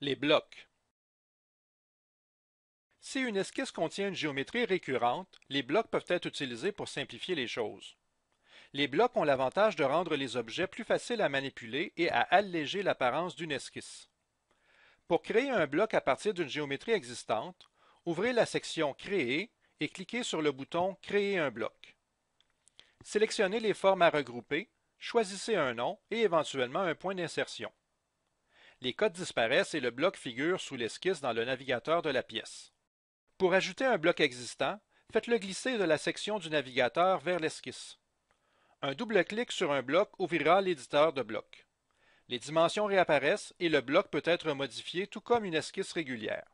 les blocs. Si une esquisse contient une géométrie récurrente, les blocs peuvent être utilisés pour simplifier les choses. Les blocs ont l'avantage de rendre les objets plus faciles à manipuler et à alléger l'apparence d'une esquisse. Pour créer un bloc à partir d'une géométrie existante, ouvrez la section Créer et cliquez sur le bouton Créer un bloc. Sélectionnez les formes à regrouper, choisissez un nom et éventuellement un point d'insertion les codes disparaissent et le bloc figure sous l'esquisse dans le navigateur de la pièce. Pour ajouter un bloc existant, faites-le glisser de la section du navigateur vers l'esquisse. Un double clic sur un bloc ouvrira l'éditeur de blocs. Les dimensions réapparaissent et le bloc peut être modifié tout comme une esquisse régulière.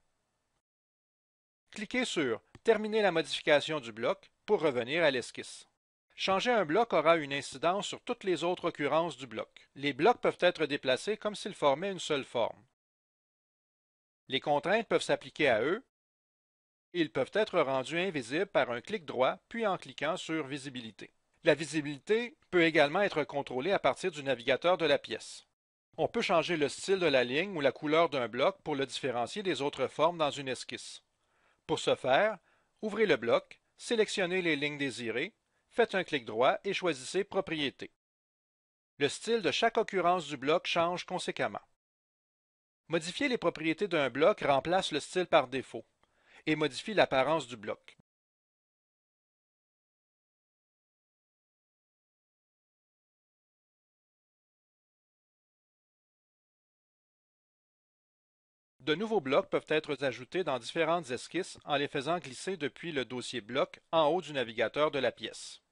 Cliquez sur Terminer la modification du bloc pour revenir à l'esquisse. Changer un bloc aura une incidence sur toutes les autres occurrences du bloc. Les blocs peuvent être déplacés comme s'ils formaient une seule forme. Les contraintes peuvent s'appliquer à eux. Ils peuvent être rendus invisibles par un clic droit, puis en cliquant sur Visibilité. La visibilité peut également être contrôlée à partir du navigateur de la pièce. On peut changer le style de la ligne ou la couleur d'un bloc pour le différencier des autres formes dans une esquisse. Pour ce faire, ouvrez le bloc, sélectionnez les lignes désirées, faites un clic droit et choisissez Propriétés. Le style de chaque occurrence du bloc change conséquemment. Modifier les propriétés d'un bloc remplace le style par défaut et modifie l'apparence du bloc. De nouveaux blocs peuvent être ajoutés dans différentes esquisses en les faisant glisser depuis le dossier bloc en haut du navigateur de la pièce.